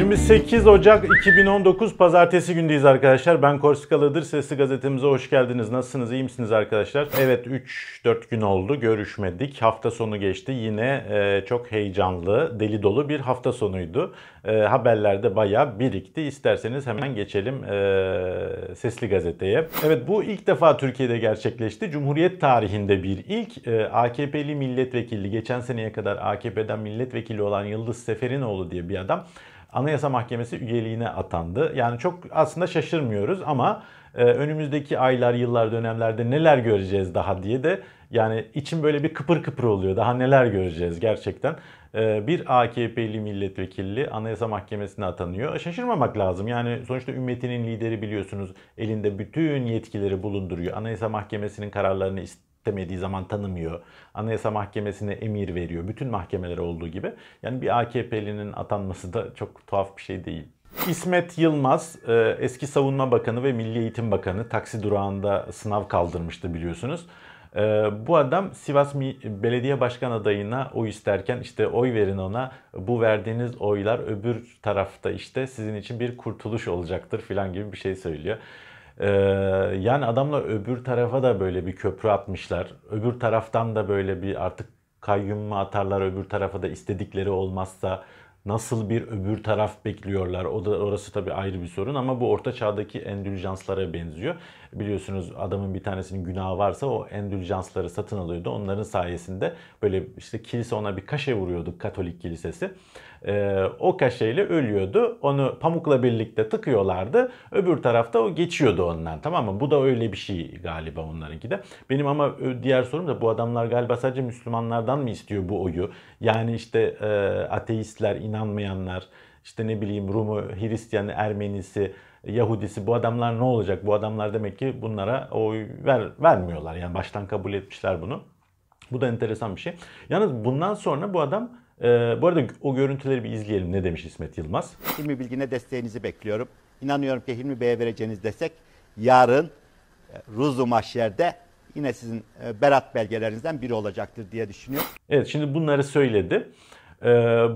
28 Ocak 2019 Pazartesi gündeyiz arkadaşlar. Ben Korsikalıdır. Sesli gazetemize hoş geldiniz. Nasılsınız? İyi misiniz arkadaşlar? Evet 3-4 gün oldu. Görüşmedik. Hafta sonu geçti. Yine e, çok heyecanlı, deli dolu bir hafta sonuydu. E, haberlerde bayağı birikti. İsterseniz hemen geçelim e, Sesli Gazete'ye. Evet bu ilk defa Türkiye'de gerçekleşti. Cumhuriyet tarihinde bir ilk. E, AKP'li milletvekili, geçen seneye kadar AKP'den milletvekili olan Yıldız Seferinoğlu diye bir adam Anayasa Mahkemesi üyeliğine atandı. Yani çok aslında şaşırmıyoruz ama e, önümüzdeki aylar, yıllar, dönemlerde neler göreceğiz daha diye de yani içim böyle bir kıpır kıpır oluyor. Daha neler göreceğiz gerçekten. E, bir AKP'li milletvekili Anayasa Mahkemesi'ne atanıyor. Şaşırmamak lazım. Yani sonuçta ümmetinin lideri biliyorsunuz elinde bütün yetkileri bulunduruyor. Anayasa Mahkemesi'nin kararlarını istiyor demediği zaman tanımıyor. Anayasa Mahkemesi'ne emir veriyor. Bütün mahkemeler olduğu gibi. Yani bir AKP'linin atanması da çok tuhaf bir şey değil. İsmet Yılmaz, e, eski Savunma Bakanı ve Milli Eğitim Bakanı. Taksi durağında sınav kaldırmıştı biliyorsunuz. E, bu adam Sivas Belediye Başkan adayına oy isterken işte oy verin ona bu verdiğiniz oylar öbür tarafta işte sizin için bir kurtuluş olacaktır filan gibi bir şey söylüyor. Ee, yani adamla öbür tarafa da böyle bir köprü atmışlar. Öbür taraftan da böyle bir artık kayyum mu atarlar öbür tarafa da istedikleri olmazsa nasıl bir öbür taraf bekliyorlar. O da orası tabii ayrı bir sorun ama bu orta çağdaki endüljanslara benziyor. Biliyorsunuz adamın bir tanesinin günahı varsa o endüljansları satın alıyordu. Onların sayesinde böyle işte kilise ona bir kaşe vuruyordu Katolik kilisesi. Ee, o kaşeyle ölüyordu. Onu pamukla birlikte tıkıyorlardı. Öbür tarafta o geçiyordu ondan tamam mı? Bu da öyle bir şey galiba onlarınki de. Benim ama diğer sorum da bu adamlar galiba sadece Müslümanlardan mı istiyor bu oyu? Yani işte e, ateistler, inanmayanlar, işte ne bileyim Rumu, Hristiyanı, Ermenisi, Yahudisi bu adamlar ne olacak? Bu adamlar demek ki bunlara oy ver, vermiyorlar. Yani baştan kabul etmişler bunu. Bu da enteresan bir şey. Yalnız bundan sonra bu adam ee, bu arada o görüntüleri bir izleyelim. Ne demiş İsmet Yılmaz? Hilmi Bilgin'e desteğinizi bekliyorum. İnanıyorum ki Hilmi Bey'e vereceğiniz destek yarın e, Ruzu Mahşer'de yine sizin e, berat belgelerinizden biri olacaktır diye düşünüyorum. Evet şimdi bunları söyledi. Ee,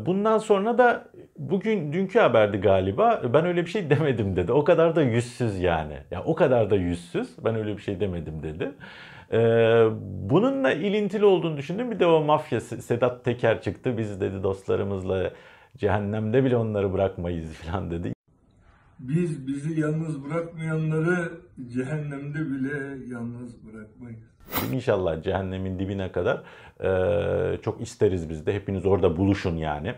bundan sonra da bugün dünkü haberdi galiba ben öyle bir şey demedim dedi. O kadar da yüzsüz yani. Ya o kadar da yüzsüz ben öyle bir şey demedim dedi. Ee, bununla ilintili olduğunu düşündüm. Bir de o mafya Sedat Teker çıktı. Biz dedi dostlarımızla cehennemde bile onları bırakmayız falan dedi. Biz bizi yalnız bırakmayanları cehennemde bile yalnız bırakmayız. İnşallah cehennemin dibine kadar e, çok isteriz biz de. Hepiniz orada buluşun yani.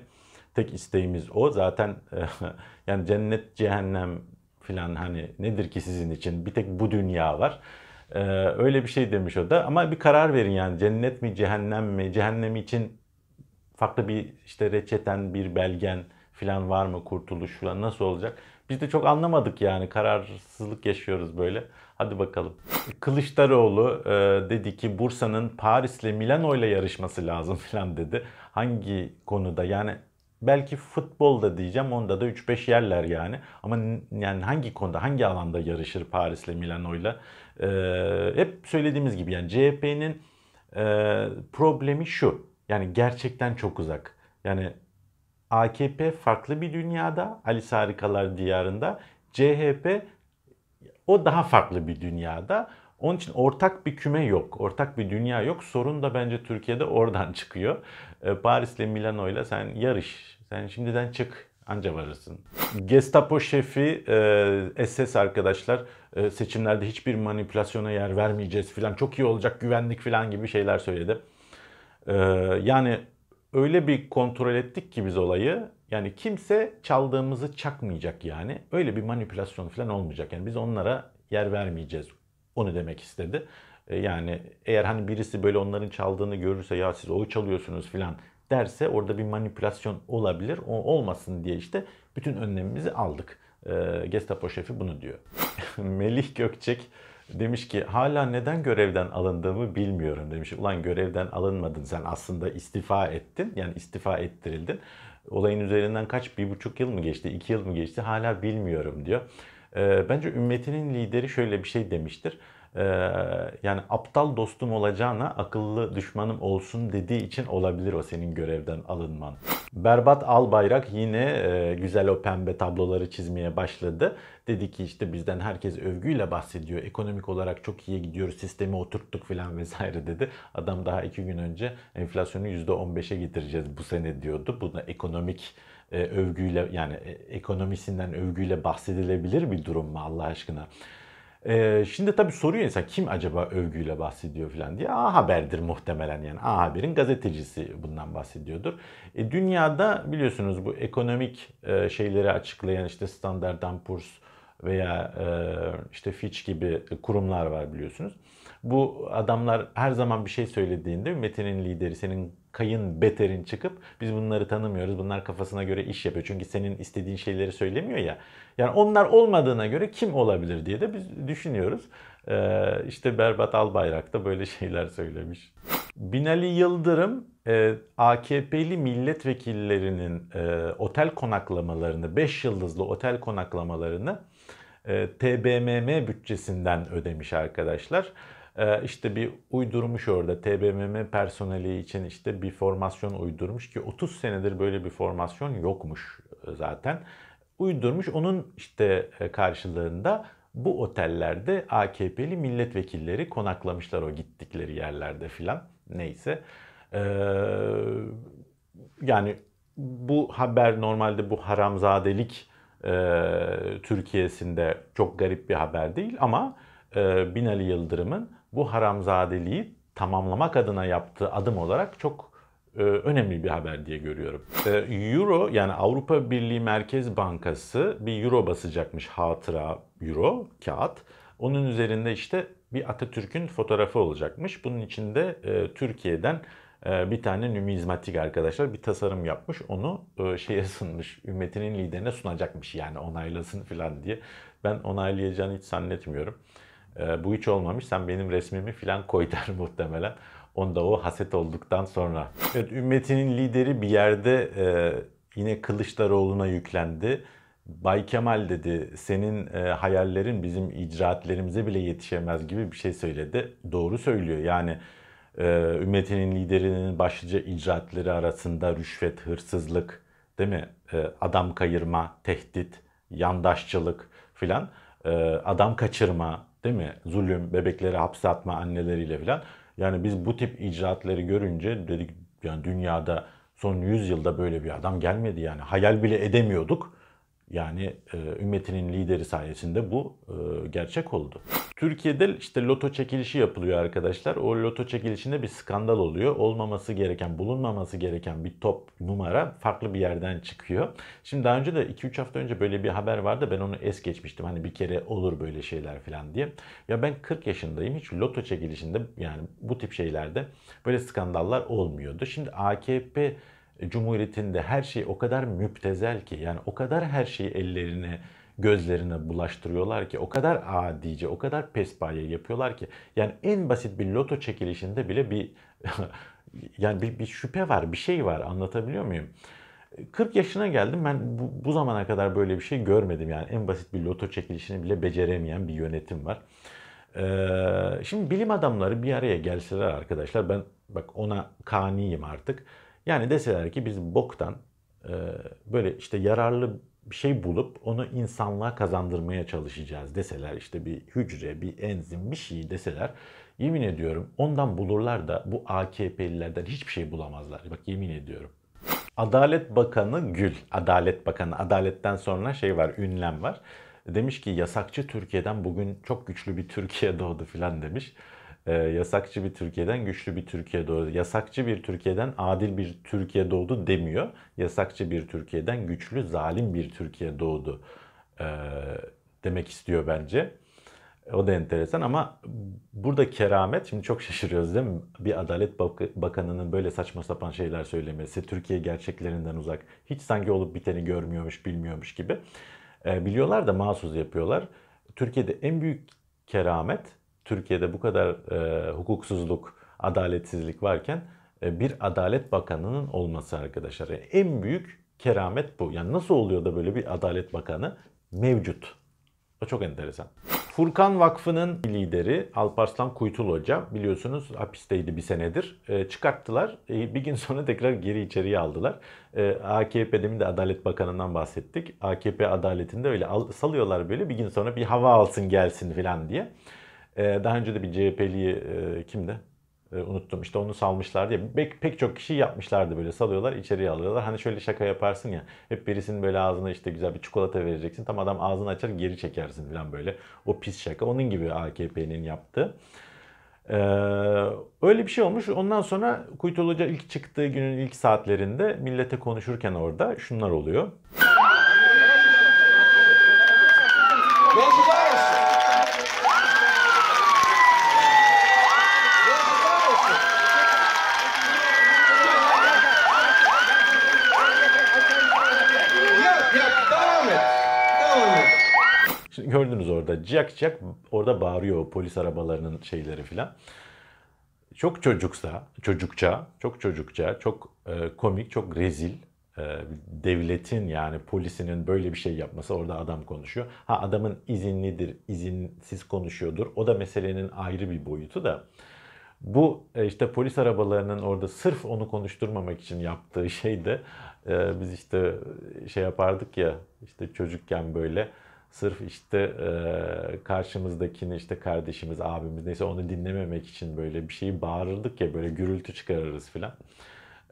Tek isteğimiz o. Zaten e, yani cennet, cehennem filan hani nedir ki sizin için? Bir tek bu dünya var. Ee, öyle bir şey demiş o da ama bir karar verin yani cennet mi cehennem mi cehennem için farklı bir işte reçeten bir belgen filan var mı kurtuluş filan nasıl olacak? Biz de çok anlamadık yani kararsızlık yaşıyoruz böyle. Hadi bakalım. Kılıçdaroğlu e, dedi ki Bursa'nın Paris'le Milano'yla yarışması lazım filan dedi. Hangi konuda yani belki futbolda diyeceğim onda da 3-5 yerler yani. Ama yani hangi konuda hangi alanda yarışır Paris'le Milano'yla? e, hep söylediğimiz gibi yani CHP'nin e, problemi şu. Yani gerçekten çok uzak. Yani AKP farklı bir dünyada, Ali Sarikalar diyarında. CHP o daha farklı bir dünyada. Onun için ortak bir küme yok, ortak bir dünya yok. Sorun da bence Türkiye'de oradan çıkıyor. E, Paris'le Milano'yla sen yarış, sen şimdiden çık Anca varırsın. Gestapo şefi e, SS arkadaşlar e, seçimlerde hiçbir manipülasyona yer vermeyeceğiz filan çok iyi olacak güvenlik filan gibi şeyler söyledi. E, yani öyle bir kontrol ettik ki biz olayı yani kimse çaldığımızı çakmayacak yani öyle bir manipülasyon filan olmayacak yani biz onlara yer vermeyeceğiz onu demek istedi. E, yani eğer hani birisi böyle onların çaldığını görürse ya siz o çalıyorsunuz filan derse orada bir manipülasyon olabilir. O olmasın diye işte bütün önlemimizi aldık. E, Gestapo şefi bunu diyor. Melih Gökçek demiş ki hala neden görevden alındığımı bilmiyorum demiş. Ulan görevden alınmadın sen aslında istifa ettin yani istifa ettirildin. Olayın üzerinden kaç bir buçuk yıl mı geçti iki yıl mı geçti hala bilmiyorum diyor. E, bence ümmetinin lideri şöyle bir şey demiştir e, yani aptal dostum olacağına akıllı düşmanım olsun dediği için olabilir o senin görevden alınman. Berbat Albayrak yine e, güzel o pembe tabloları çizmeye başladı. Dedi ki işte bizden herkes övgüyle bahsediyor. Ekonomik olarak çok iyi gidiyoruz. Sistemi oturttuk filan vesaire dedi. Adam daha iki gün önce enflasyonu %15'e getireceğiz bu sene diyordu. Buna ekonomik e, övgüyle yani e, ekonomisinden övgüyle bahsedilebilir bir durum mu Allah aşkına? Ee, şimdi tabii soruyor insan kim acaba övgüyle bahsediyor falan diye. A Haber'dir muhtemelen yani. A Haber'in gazetecisi bundan bahsediyordur. E, dünyada biliyorsunuz bu ekonomik e, şeyleri açıklayan işte Standard Poor's veya e, işte Fitch gibi kurumlar var biliyorsunuz. Bu adamlar her zaman bir şey söylediğinde ümmetinin lideri senin kayın beterin çıkıp biz bunları tanımıyoruz. Bunlar kafasına göre iş yapıyor. Çünkü senin istediğin şeyleri söylemiyor ya. Yani onlar olmadığına göre kim olabilir diye de biz düşünüyoruz. Ee, işte Berbat Albayrak da böyle şeyler söylemiş. Binali Yıldırım e, AKP'li milletvekillerinin e, otel konaklamalarını, 5 yıldızlı otel konaklamalarını e, TBMM bütçesinden ödemiş arkadaşlar. Ee, işte bir uydurmuş orada TBMM personeli için işte bir formasyon uydurmuş ki 30 senedir böyle bir formasyon yokmuş e, zaten. Uydurmuş onun işte e, karşılığında bu otellerde AKP'li milletvekilleri konaklamışlar o gittikleri yerlerde filan neyse. Ee, yani bu haber normalde bu haramzadelik e, Türkiye'sinde çok garip bir haber değil ama e, Binali Yıldırım'ın bu haramzadeliği tamamlamak adına yaptığı adım olarak çok e, önemli bir haber diye görüyorum. E, euro yani Avrupa Birliği Merkez Bankası bir euro basacakmış hatıra euro kağıt. Onun üzerinde işte bir Atatürk'ün fotoğrafı olacakmış. Bunun içinde e, Türkiye'den e, bir tane numizmatik arkadaşlar bir tasarım yapmış. Onu e, şeye sunmuş. Ümmetinin liderine sunacakmış yani onaylasın falan diye. Ben onaylayacağını hiç zannetmiyorum. E, bu hiç olmamış. Sen benim resmimi filan koy der muhtemelen. Onda o haset olduktan sonra. Evet ümmetinin lideri bir yerde e, yine Kılıçdaroğlu'na yüklendi. Bay Kemal dedi senin e, hayallerin bizim icraatlerimize bile yetişemez gibi bir şey söyledi. Doğru söylüyor yani e, ümmetinin liderinin başlıca icraatleri arasında rüşvet, hırsızlık, değil mi? E, adam kayırma, tehdit, yandaşçılık filan, e, adam kaçırma, Değil mi? Zulüm, bebekleri hapse atma anneleriyle filan. Yani biz bu tip icraatları görünce dedik yani dünyada son 100 yılda böyle bir adam gelmedi yani. Hayal bile edemiyorduk. Yani e, ümmetinin lideri sayesinde bu e, gerçek oldu. Türkiye'de işte loto çekilişi yapılıyor arkadaşlar. O loto çekilişinde bir skandal oluyor. Olmaması gereken, bulunmaması gereken bir top numara farklı bir yerden çıkıyor. Şimdi daha önce de 2-3 hafta önce böyle bir haber vardı. Ben onu es geçmiştim. Hani bir kere olur böyle şeyler falan diye. Ya ben 40 yaşındayım. Hiç loto çekilişinde yani bu tip şeylerde böyle skandallar olmuyordu. Şimdi AKP e, Cumhuriyetinde her şey o kadar müptezel ki yani o kadar her şeyi ellerine gözlerine bulaştırıyorlar ki o kadar adice o kadar pespaye yapıyorlar ki yani en basit bir loto çekilişinde bile bir yani bir, bir şüphe var bir şey var anlatabiliyor muyum? 40 e, yaşına geldim ben bu, bu zamana kadar böyle bir şey görmedim yani en basit bir loto çekilişini bile beceremeyen bir yönetim var. Ee, şimdi bilim adamları bir araya gelseler arkadaşlar ben bak ona kaniyim artık yani deseler ki biz boktan e, böyle işte yararlı bir şey bulup onu insanlığa kazandırmaya çalışacağız deseler işte bir hücre, bir enzim, bir şey deseler yemin ediyorum ondan bulurlar da bu AKP'lilerden hiçbir şey bulamazlar. Bak yemin ediyorum. Adalet Bakanı Gül, Adalet Bakanı, adaletten sonra şey var, ünlem var. Demiş ki yasakçı Türkiye'den bugün çok güçlü bir Türkiye doğdu filan demiş e, yasakçı bir Türkiye'den güçlü bir Türkiye doğdu. Yasakçı bir Türkiye'den adil bir Türkiye doğdu demiyor. Yasakçı bir Türkiye'den güçlü, zalim bir Türkiye doğdu e, demek istiyor bence. O da enteresan ama burada keramet, şimdi çok şaşırıyoruz değil mi? Bir Adalet Bakanı'nın böyle saçma sapan şeyler söylemesi, Türkiye gerçeklerinden uzak, hiç sanki olup biteni görmüyormuş, bilmiyormuş gibi. E, biliyorlar da mahsus yapıyorlar. Türkiye'de en büyük keramet Türkiye'de bu kadar e, hukuksuzluk, adaletsizlik varken e, bir adalet bakanının olması arkadaşlar. Yani en büyük keramet bu. Yani nasıl oluyor da böyle bir adalet bakanı mevcut? O çok enteresan. Furkan Vakfı'nın lideri Alparslan Kuytul Hoca biliyorsunuz hapisteydi bir senedir. E, çıkarttılar. E, bir gün sonra tekrar geri içeriye aldılar. E, AKP demin de Adalet Bakanı'ndan bahsettik. AKP adaletinde öyle al, salıyorlar böyle bir gün sonra bir hava alsın gelsin filan diye. Ee, daha önce de bir CHP'liyi e, kimdi? E, unuttum. İşte onu salmışlar diye. Pek, pek çok kişi yapmışlardı böyle salıyorlar içeriye alıyorlar. Hani şöyle şaka yaparsın ya. Hep birisinin böyle ağzına işte güzel bir çikolata vereceksin. Tam adam ağzını açar geri çekersin falan böyle. O pis şaka. Onun gibi AKP'nin yaptığı. Ee, öyle bir şey olmuş. Ondan sonra Kuytul Hoca ilk çıktığı günün ilk saatlerinde millete konuşurken orada şunlar oluyor. Gördünüz orada ciyak ciyak orada bağırıyor polis arabalarının şeyleri filan. Çok çocuksa, çocukça, çok çocukça, çok e, komik, çok rezil. E, devletin yani polisinin böyle bir şey yapması orada adam konuşuyor. Ha adamın izinlidir, izinsiz konuşuyordur. O da meselenin ayrı bir boyutu da. Bu e, işte polis arabalarının orada sırf onu konuşturmamak için yaptığı şey de e, biz işte şey yapardık ya işte çocukken böyle sırf işte e, karşımızdakini işte kardeşimiz, abimiz neyse onu dinlememek için böyle bir şeyi bağırırdık ya böyle gürültü çıkarırız filan.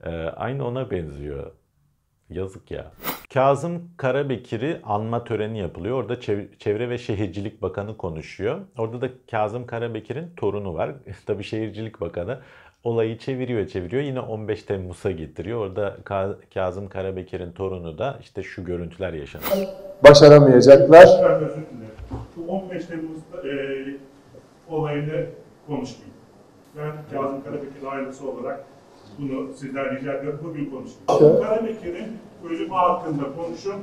E, aynı ona benziyor. Yazık ya. Kazım Karabekir'i anma töreni yapılıyor. Orada Çevre ve Şehircilik Bakanı konuşuyor. Orada da Kazım Karabekir'in torunu var. Tabii Şehircilik Bakanı olayı çeviriyor çeviriyor. Yine 15 Temmuz'a getiriyor. Orada Kazım Karabekir'in torunu da işte şu görüntüler yaşanıyor. Başaramayacaklar. Bu 15 Temmuz'da e, olayını konuşmayın. Ben Kazım Karabekir ailesi olarak bunu sizden rica ediyorum. Bugün konuşmayın. Evet. Karabekir'in ölümü hakkında konuşun.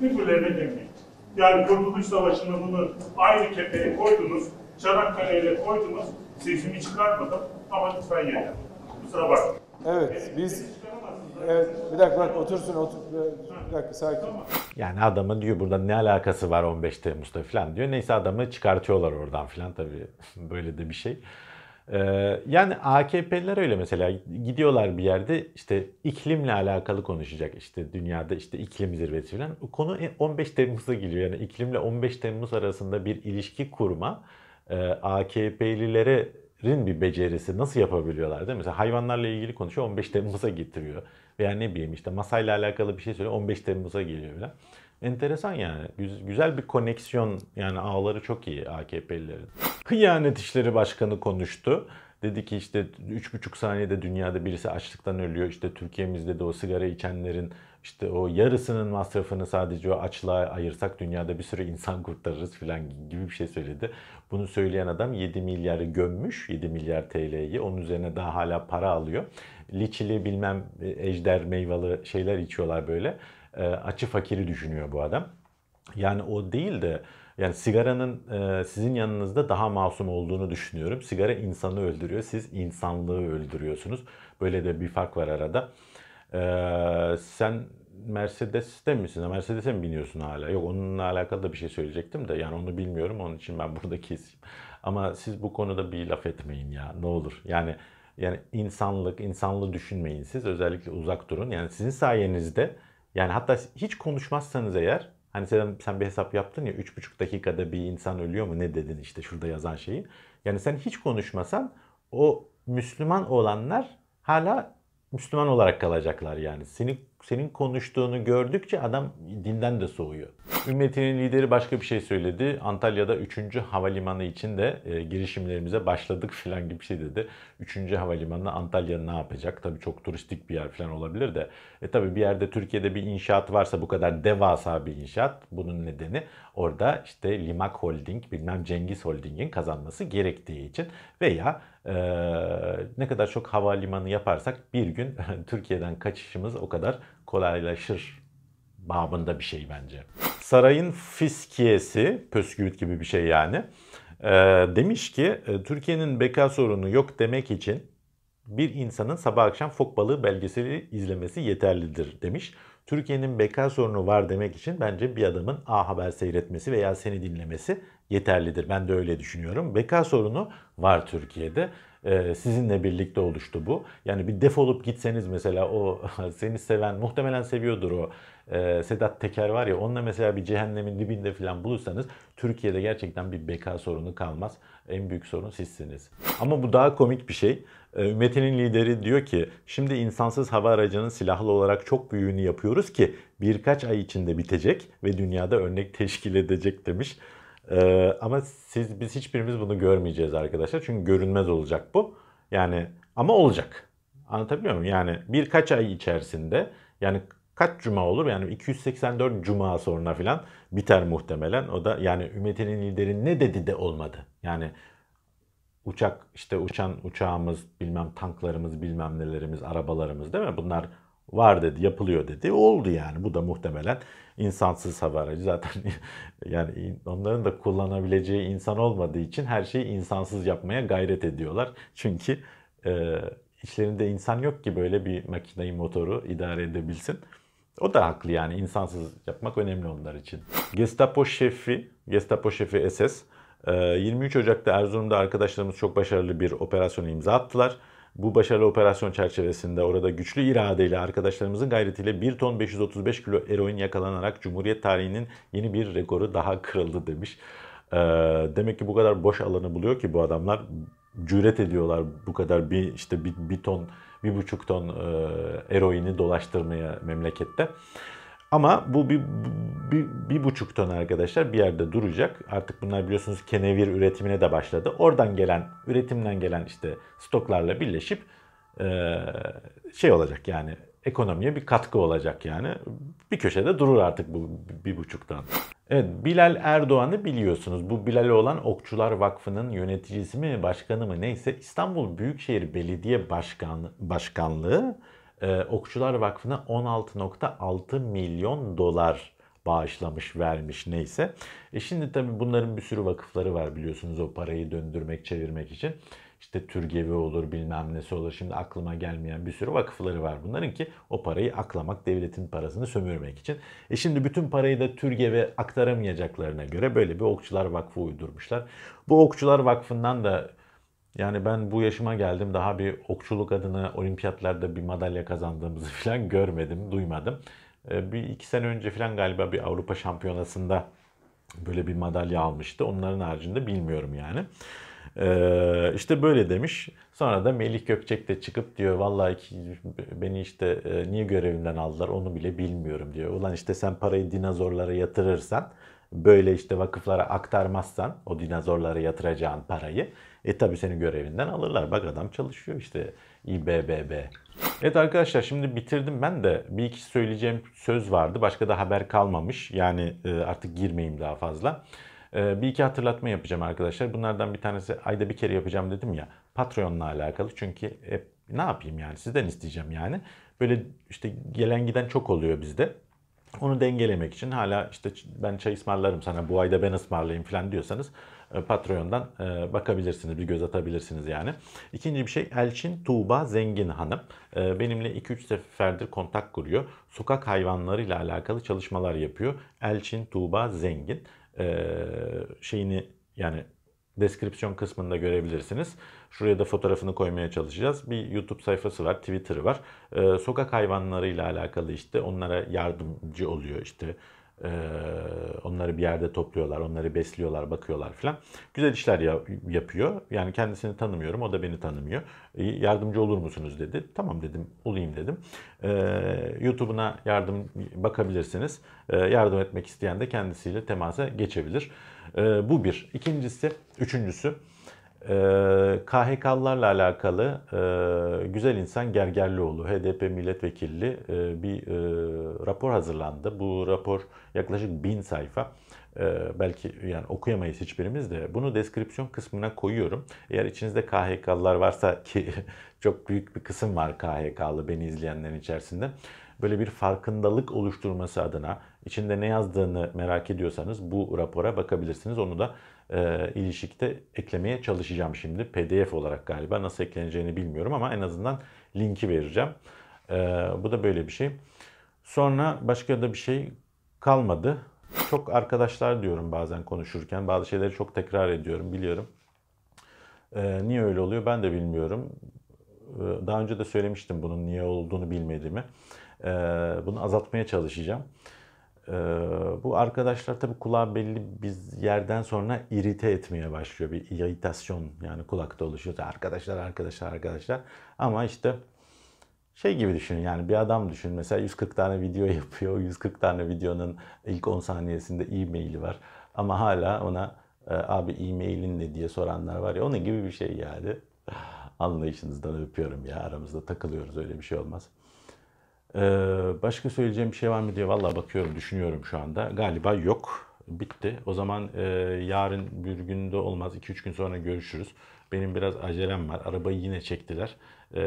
Fikirlerine gelmeyin. Yani Kurtuluş Savaşı'nda bunu aynı kefeye koydunuz. Çanakkale'yle koydunuz. Sesimi çıkarmadım. Ama lütfen yeter. Kusura bak. Evet, biz... Evet, bir dakika bak otursun, otur, bir dakika sakin. Yani adamın diyor burada ne alakası var 15 Temmuz'da falan diyor. Neyse adamı çıkartıyorlar oradan falan tabii böyle de bir şey. Ee, yani AKP'ler öyle mesela gidiyorlar bir yerde işte iklimle alakalı konuşacak işte dünyada işte iklim zirvesi falan. Konu 15 e, Temmuz'a geliyor yani iklimle 15 Temmuz arasında bir ilişki kurma e, AKP'lilere rin bir becerisi nasıl yapabiliyorlar değil mi? Mesela hayvanlarla ilgili konuşuyor 15 Temmuz'a getiriyor. Veya ne bileyim işte masayla alakalı bir şey söylüyor 15 Temmuz'a geliyor falan. Enteresan yani. Güzel bir koneksiyon yani ağları çok iyi AKP'lilerin. Kıyanet İşleri Başkanı konuştu. Dedi ki işte 3,5 saniyede dünyada birisi açlıktan ölüyor. İşte Türkiye'mizde de o sigara içenlerin işte o yarısının masrafını sadece o açlığa ayırsak dünyada bir sürü insan kurtarırız filan gibi bir şey söyledi. Bunu söyleyen adam 7 milyarı gömmüş 7 milyar TL'yi onun üzerine daha hala para alıyor. Liçili bilmem e, ejder meyvalı şeyler içiyorlar böyle. E, açı fakiri düşünüyor bu adam. Yani o değil de yani sigaranın e, sizin yanınızda daha masum olduğunu düşünüyorum. Sigara insanı öldürüyor. Siz insanlığı öldürüyorsunuz. Böyle de bir fark var arada. Ee, sen Mercedes'te misin? Mercedes'e mi biniyorsun hala? Yok onunla alakalı da bir şey söyleyecektim de yani onu bilmiyorum onun için ben burada keseyim. Ama siz bu konuda bir laf etmeyin ya ne olur. Yani yani insanlık, insanlığı düşünmeyin siz. Özellikle uzak durun. Yani sizin sayenizde yani hatta hiç konuşmazsanız eğer hani sen, sen bir hesap yaptın ya 3,5 dakikada bir insan ölüyor mu ne dedin işte şurada yazan şeyi. Yani sen hiç konuşmasan o Müslüman olanlar hala Müslüman olarak kalacaklar yani. Senin senin konuştuğunu gördükçe adam dinden de soğuyor. Ümmetinin lideri başka bir şey söyledi. Antalya'da 3. havalimanı için de e, girişimlerimize başladık falan gibi bir şey dedi. 3. havalimanı Antalya ne yapacak? Tabii çok turistik bir yer falan olabilir de. E tabii bir yerde Türkiye'de bir inşaat varsa bu kadar devasa bir inşaat bunun nedeni Orada işte Limak Holding bilmem Cengiz Holding'in kazanması gerektiği için veya e, ne kadar çok havalimanı yaparsak bir gün Türkiye'den kaçışımız o kadar kolaylaşır babında bir şey bence. Sarayın fiskiyesi, pösküvüt gibi bir şey yani, e, demiş ki Türkiye'nin beka sorunu yok demek için bir insanın sabah akşam fok balığı belgeseli izlemesi yeterlidir demiş. Türkiye'nin beka sorunu var demek için bence bir adamın A Haber seyretmesi veya seni dinlemesi yeterlidir. Ben de öyle düşünüyorum. Beka sorunu var Türkiye'de ee, sizinle birlikte oluştu bu. Yani bir defolup gitseniz mesela o seni seven muhtemelen seviyordur o e, Sedat Teker var ya onunla mesela bir cehennemin dibinde falan bulursanız Türkiye'de gerçekten bir beka sorunu kalmaz. En büyük sorun sizsiniz. Ama bu daha komik bir şey. Ümmetinin ee, lideri diyor ki şimdi insansız hava aracının silahlı olarak çok büyüğünü yapıyoruz ki birkaç ay içinde bitecek ve dünyada örnek teşkil edecek demiş. Ee, ama siz biz hiçbirimiz bunu görmeyeceğiz arkadaşlar. Çünkü görünmez olacak bu. Yani ama olacak. Anlatabiliyor muyum? Yani birkaç ay içerisinde yani kaç cuma olur? Yani 284 cuma sonra filan biter muhtemelen. O da yani ümmetinin lideri ne dedi de olmadı. Yani uçak işte uçan uçağımız bilmem tanklarımız bilmem nelerimiz arabalarımız değil mi? Bunlar var dedi, yapılıyor dedi. Oldu yani. Bu da muhtemelen insansız hava aracı. Zaten yani onların da kullanabileceği insan olmadığı için her şeyi insansız yapmaya gayret ediyorlar. Çünkü e, içlerinde insan yok ki böyle bir makineyi, motoru idare edebilsin. O da haklı yani insansız yapmak önemli onlar için. Gestapo şefi, Gestapo şefi SS 23 e, Ocak'ta Erzurum'da arkadaşlarımız çok başarılı bir operasyon imza attılar. Bu başarılı operasyon çerçevesinde orada güçlü iradeyle arkadaşlarımızın gayretiyle 1 ton 535 kilo eroin yakalanarak Cumhuriyet tarihinin yeni bir rekoru daha kırıldı demiş. Ee, demek ki bu kadar boş alanı buluyor ki bu adamlar cüret ediyorlar bu kadar bir işte bir, bir ton bir buçuk ton e, eroini dolaştırmaya memlekette. Ama bu bir, bir, bir buçuk ton arkadaşlar bir yerde duracak. Artık bunlar biliyorsunuz kenevir üretimine de başladı. Oradan gelen, üretimden gelen işte stoklarla birleşip e, şey olacak yani ekonomiye bir katkı olacak yani. Bir köşede durur artık bu bir buçuk buçuktan. Evet Bilal Erdoğan'ı biliyorsunuz. Bu Bilal olan Okçular Vakfı'nın yöneticisi mi başkanı mı neyse İstanbul Büyükşehir Belediye Başkan, Başkanlığı e, Okçular Vakfı'na 16.6 milyon dolar bağışlamış, vermiş neyse. E şimdi tabii bunların bir sürü vakıfları var biliyorsunuz o parayı döndürmek, çevirmek için. İşte Türgevi olur bilmem nesi olur. Şimdi aklıma gelmeyen bir sürü vakıfları var bunların ki o parayı aklamak, devletin parasını sömürmek için. E şimdi bütün parayı da türgevi aktaramayacaklarına göre böyle bir Okçular Vakfı uydurmuşlar. Bu Okçular Vakfı'ndan da yani ben bu yaşıma geldim daha bir okçuluk adını olimpiyatlarda bir madalya kazandığımızı falan görmedim, duymadım. Ee, bir iki sene önce falan galiba bir Avrupa Şampiyonası'nda böyle bir madalya almıştı. Onların haricinde bilmiyorum yani. Ee, işte böyle demiş. Sonra da Melih Gökçek de çıkıp diyor vallahi ki beni işte e, niye görevimden aldılar onu bile bilmiyorum diyor. Ulan işte sen parayı dinozorlara yatırırsan böyle işte vakıflara aktarmazsan o dinozorlara yatıracağın parayı e tabi seni görevinden alırlar. Bak adam çalışıyor işte İBBB. Evet arkadaşlar şimdi bitirdim ben de bir iki söyleyeceğim söz vardı. Başka da haber kalmamış. Yani e, artık girmeyeyim daha fazla. E, bir iki hatırlatma yapacağım arkadaşlar. Bunlardan bir tanesi ayda bir kere yapacağım dedim ya. Patreon'la alakalı çünkü hep ne yapayım yani sizden isteyeceğim yani. Böyle işte gelen giden çok oluyor bizde. Onu dengelemek için hala işte ben çay ısmarlarım sana bu ayda ben ısmarlayayım falan diyorsanız e, Patreon'dan e, bakabilirsiniz, bir göz atabilirsiniz yani. İkinci bir şey Elçin Tuğba Zengin Hanım. E, benimle 2-3 seferdir kontak kuruyor. Sokak hayvanlarıyla alakalı çalışmalar yapıyor. Elçin Tuğba Zengin. Şeyini yani deskripsiyon kısmında görebilirsiniz. Şuraya da fotoğrafını koymaya çalışacağız. Bir YouTube sayfası var, Twitter'ı var. Ee, sokak hayvanlarıyla alakalı işte onlara yardımcı oluyor işte ee, onları bir yerde topluyorlar, onları besliyorlar, bakıyorlar filan. Güzel işler yapıyor. Yani kendisini tanımıyorum, o da beni tanımıyor. yardımcı olur musunuz dedi. Tamam dedim, olayım dedim. Ee, YouTube'una yardım bakabilirsiniz. Ee, yardım etmek isteyen de kendisiyle temasa geçebilir. bu bir. İkincisi, üçüncüsü ee, KHK'larla alakalı e, Güzel İnsan Gergerlioğlu, HDP milletvekili e, bir e, rapor hazırlandı. Bu rapor yaklaşık bin sayfa. Belki yani okuyamayız hiçbirimiz de. Bunu deskripsiyon kısmına koyuyorum. Eğer içinizde KHK'lar varsa ki çok büyük bir kısım var KHK'lı beni izleyenlerin içerisinde. Böyle bir farkındalık oluşturması adına içinde ne yazdığını merak ediyorsanız bu rapora bakabilirsiniz. Onu da e, ilişikte eklemeye çalışacağım şimdi. PDF olarak galiba nasıl ekleneceğini bilmiyorum ama en azından linki vereceğim. E, bu da böyle bir şey. Sonra başka da bir şey kalmadı. Çok arkadaşlar diyorum bazen konuşurken. Bazı şeyleri çok tekrar ediyorum biliyorum. E, niye öyle oluyor ben de bilmiyorum. E, daha önce de söylemiştim bunun niye olduğunu bilmediğimi. E, bunu azaltmaya çalışacağım. Ee, bu arkadaşlar tabii kulağı belli bir yerden sonra irite etmeye başlıyor. Bir iritasyon yani kulakta oluşuyor. Arkadaşlar, arkadaşlar, arkadaşlar. Ama işte şey gibi düşünün yani bir adam düşün mesela 140 tane video yapıyor. 140 tane videonun ilk 10 saniyesinde e-maili var. Ama hala ona e, abi e-mailin ne diye soranlar var ya onun gibi bir şey yani. Anlayışınızdan öpüyorum ya aramızda takılıyoruz öyle bir şey olmaz. Ee, başka söyleyeceğim bir şey var mı diye valla bakıyorum, düşünüyorum şu anda. Galiba yok. Bitti. O zaman e, yarın bir günde olmaz. 2-3 gün sonra görüşürüz. Benim biraz acelem var. Arabayı yine çektiler. E,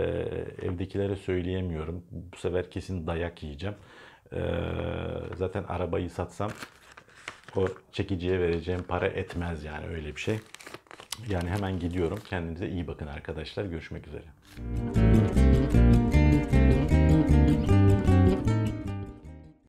evdekilere söyleyemiyorum. Bu sefer kesin dayak yiyeceğim. E, zaten arabayı satsam o çekiciye vereceğim para etmez yani öyle bir şey. Yani hemen gidiyorum. Kendinize iyi bakın arkadaşlar. Görüşmek üzere. Müzik